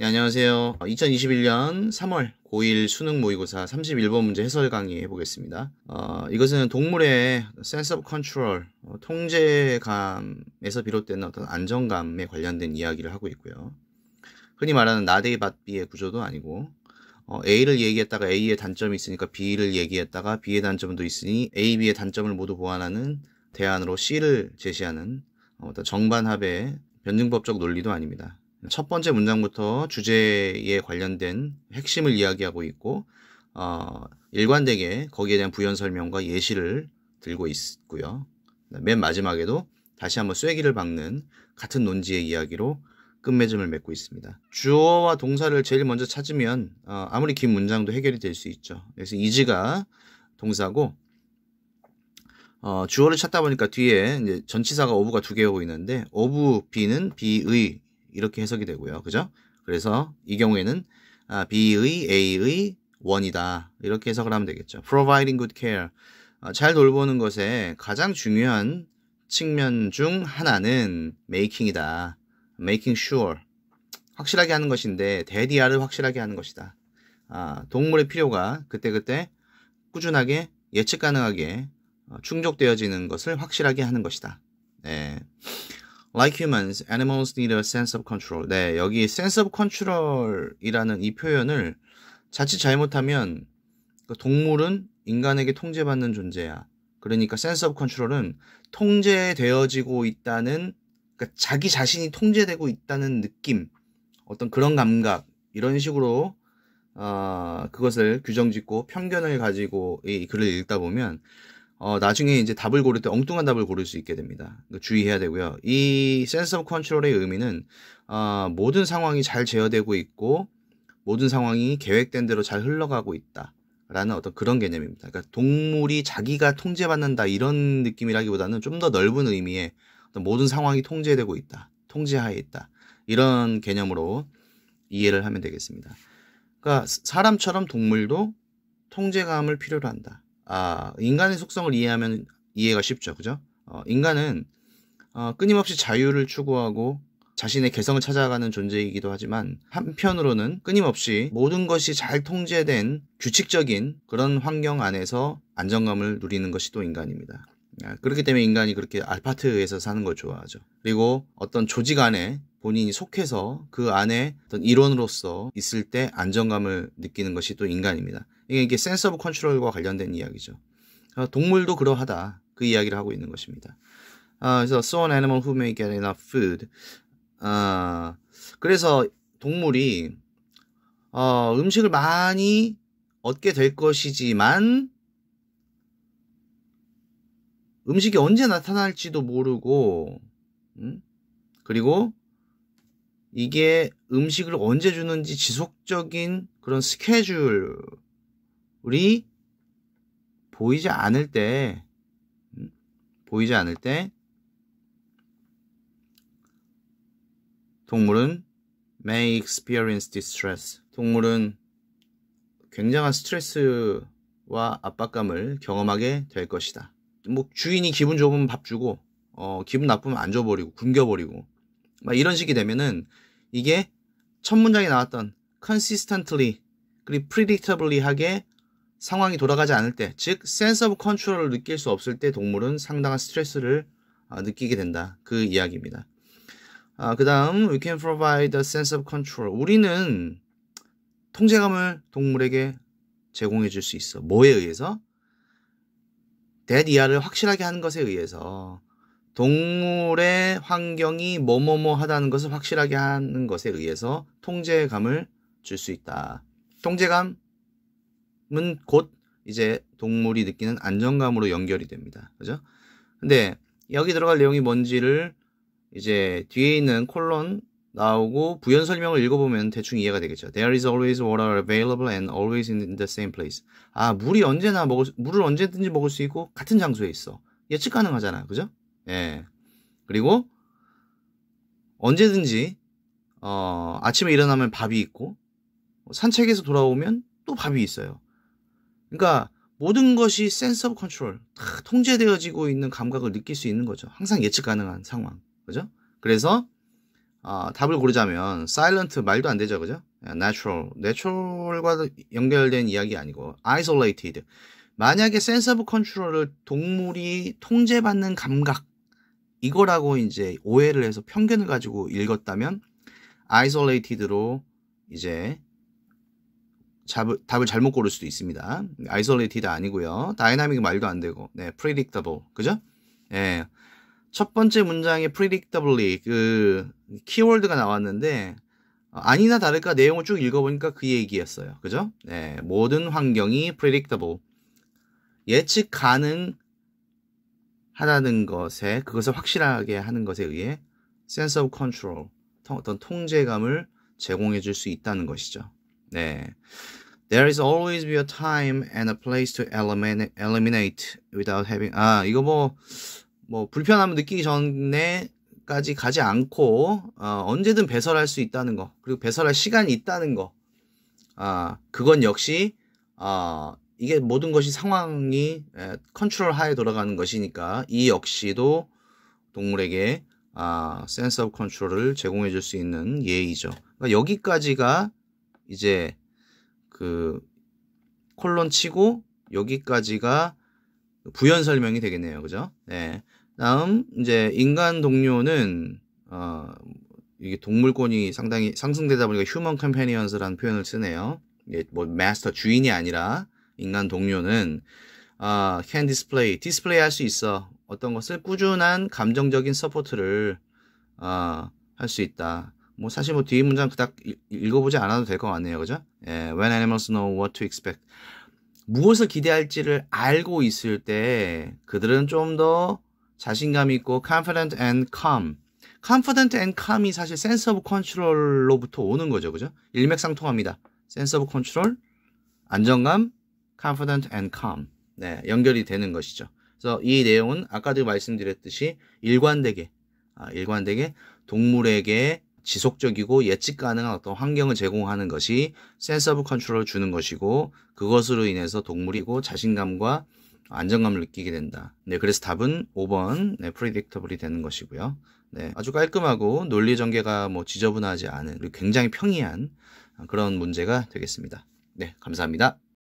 네, 안녕하세요. 2021년 3월 고1 수능 모의고사 31번 문제 해설 강의 해보겠습니다. 어, 이것은 동물의 sense of control, 어, 통제감에서 비롯된 어떤 안정감에 관련된 이야기를 하고 있고요. 흔히 말하는 나데이 밭비의 구조도 아니고 어, A를 얘기했다가 A의 단점이 있으니까 B를 얘기했다가 B의 단점도 있으니 A, B의 단점을 모두 보완하는 대안으로 C를 제시하는 어, 어떤 정반합의 변증법적 논리도 아닙니다. 첫 번째 문장부터 주제에 관련된 핵심을 이야기하고 있고 어, 일관되게 거기에 대한 부연 설명과 예시를 들고 있고요. 맨 마지막에도 다시 한번 쐐기를 박는 같은 논지의 이야기로 끝맺음을 맺고 있습니다. 주어와 동사를 제일 먼저 찾으면 어, 아무리 긴 문장도 해결이 될 수 있죠. 그래서 이즈가 동사고 어, 주어를 찾다 보니까 뒤에 전치사가 오브가두 개 오고 있는데 오브 비는 비의 이렇게 해석이 되고요. 그죠? 그래서 이 경우에는 아, B의 A의 원이다. 이렇게 해석을 하면 되겠죠. Providing good care. 아, 잘 돌보는 것에 가장 중요한 측면 중 하나는 making이다. making sure. 확실하게 하는 것인데 대디아를 확실하게 하는 것이다. 아, 동물의 필요가 그때그때 꾸준하게 예측 가능하게 어, 충족되어지는 것을 확실하게 하는 것이다. 네. Like humans, animals need a sense of control. 네, 여기 sense of control이라는 이 표현을 자칫 잘못하면 그 동물은 인간에게 통제받는 존재야. 그러니까 sense of control은 통제되어지고 있다는 그러니까 자기 자신이 통제되고 있다는 느낌, 어떤 그런 감각 이런 식으로 어, 그것을 규정짓고 편견을 가지고 이 글을 읽다 보면 어, 나중에 이제 답을 고를 때 엉뚱한 답을 고를 수 있게 됩니다. 그러니까 주의해야 되고요. 이센서오 컨트롤의 의미는 어, 모든 상황이 잘 제어되고 있고 모든 상황이 계획된 대로 잘 흘러가고 있다. 라는 어떤 그런 개념입니다. 그러니까 동물이 자기가 통제받는다 이런 느낌이라기보다는 좀 더 넓은 의미의 모든 상황이 통제되고 있다. 통제하에 있다. 이런 개념으로 이해를 하면 되겠습니다. 그러니까 사람처럼 동물도 통제감을 필요로 한다. 아, 인간의 속성을 이해하면 이해가 쉽죠. 그죠? 어, 인간은 어, 끊임없이 자유를 추구하고 자신의 개성을 찾아가는 존재이기도 하지만 한편으로는 끊임없이 모든 것이 잘 통제된 규칙적인 그런 환경 안에서 안정감을 누리는 것이 또 인간입니다. 아, 그렇기 때문에 인간이 그렇게 알파트에서 사는 걸 좋아하죠. 그리고 어떤 조직 안에 본인이 속해서 그 안에 어떤 일원으로서 있을 때 안정감을 느끼는 것이 또 인간입니다. 이게, 이게 센서 오브 컨트롤과 관련된 이야기죠. 아, 동물도 그러하다. 그 이야기를 하고 있는 것입니다. 아, 그래서 so an animal who may get enough food. 아, 그래서 동물이 어, 음식을 많이 얻게 될 것이지만 음식이 언제 나타날지도 모르고 음? 그리고 이게 음식을 언제 주는지 지속적인 그런 스케줄 우리 보이지 않을 때, 음, 보이지 않을 때, 동물은 may experience distress. 동물은 굉장한 스트레스와 압박감을 경험하게 될 것이다. 뭐 주인이 기분 좋으면 밥 주고, 어, 기분 나쁘면 안 줘버리고, 굶겨버리고. 막 이런 식이 되면은 이게 첫 문장에 나왔던 consistently 그리고 predictably 하게 상황이 돌아가지 않을 때, 즉센서 오브 컨트롤을 느낄 수 없을 때 동물은 상당한 스트레스를 아, 느끼게 된다. 그 이야기입니다. 아, 그 다음 we can provide a sense of control. 우리는 통제감을 동물에게 제공해 줄 수 있어. 뭐에 의해서? 대디아를 확실하게 하는 것에 의해서 동물의 환경이 뭐뭐뭐 하다는 것을 확실하게 하는 것에 의해서 통제감을 줄 수 있다. 통제감 삶은 곧 이제 동물이 느끼는 안정감으로 연결이 됩니다. 그죠? 근데 여기 들어갈 내용이 뭔지를 이제 뒤에 있는 콜론 나오고 부연 설명을 읽어보면 대충 이해가 되겠죠. There is always water available and always in the same place. 아 물이 언제나 먹을 물을 언제든지 먹을 수 있고 같은 장소에 있어. 예측 가능하잖아, 그죠? 예. 그리고 언제든지 어, 아침에 일어나면 밥이 있고 산책에서 돌아오면 또 밥이 있어요. 그러니까 모든 것이 센서 오브 컨트롤, 통제되어지고 있는 감각을 느낄 수 있는 거죠. 항상 예측 가능한 상황. 그죠? 그래서 어, 답을 고르자면 사일런트 말도 안 되죠. 그죠? natural, natural과 연결된 이야기 아니고 isolated. 만약에 센서 오브 컨트롤을 동물이 통제받는 감각 이거라고 이제 오해를 해서 편견을 가지고 읽었다면 isolated로 이제 답을 잘못 고를 수도 있습니다. isolated 아니고요. dynamic 말도 안 되고. 네, predictable. 그죠? 예. 첫 번째 문장에 predictably 그 키워드가 나왔는데 아니나 다를까 내용을 쭉 읽어보니까 그 얘기였어요. 그죠? 네, 모든 환경이 predictable. 예측 가능하다는 것에, 그것을 확실하게 하는 것에 의해 sense of control, 어떤 통제감을 제공해 줄 수 있다는 것이죠. 네. There is always be a time and a place to eliminate, eliminate without having. 아, 이거 뭐, 뭐, 불편함을 느끼기 전에까지 가지 않고, 어, 언제든 배설할 수 있다는 거. 그리고 배설할 시간이 있다는 거. 아, 그건 역시, 아, 이게 모든 것이 상황이 에, 컨트롤 하에 돌아가는 것이니까, 이 역시도 동물에게, 아, 센서 오브 컨트롤을 제공해 줄 수 있는 예의죠. 그러니까 여기까지가 이제 그 콜론 치고 여기까지가 부연 설명이 되겠네요. 그죠? 네. 다음 이제 인간 동료는 어 이게 동물권이 상당히 상승되다 보니까 휴먼 컴패니언스라는 표현을 쓰네요. 이게 뭐 마스터 주인이 아니라 인간 동료는 아, can d i s 디스플레이 할 수 있어. 어떤 것을 꾸준한 감정적인 서포트를 아, 할 수 있다. 뭐 사실 뭐 뒤에 문장 그닥 읽어보지 않아도 될 것 같네요. 그죠? 예, when animals know what to expect. 무엇을 기대할지를 알고 있을 때 그들은 좀 더 자신감 있고 confident and calm. confident and calm이 사실 sense of control로부터 오는 거죠. 그죠? 일맥상통합니다. sense of control, 안정감, confident and calm. 네, 연결이 되는 것이죠. 그래서 이 내용은 아까도 말씀드렸듯이 일관되게, 아, 일관되게 동물에게 지속적이고 예측 가능한 어떤 환경을 제공하는 것이 센서 오브 컨트롤을 주는 것이고 그것으로 인해서 동물이고 자신감과 안정감을 느끼게 된다. 네, 그래서 답은 5번 네, 프리딕터블이 되는 것이고요. 네, 아주 깔끔하고 논리 전개가 뭐 지저분하지 않은 그리고 굉장히 평이한 그런 문제가 되겠습니다. 네, 감사합니다.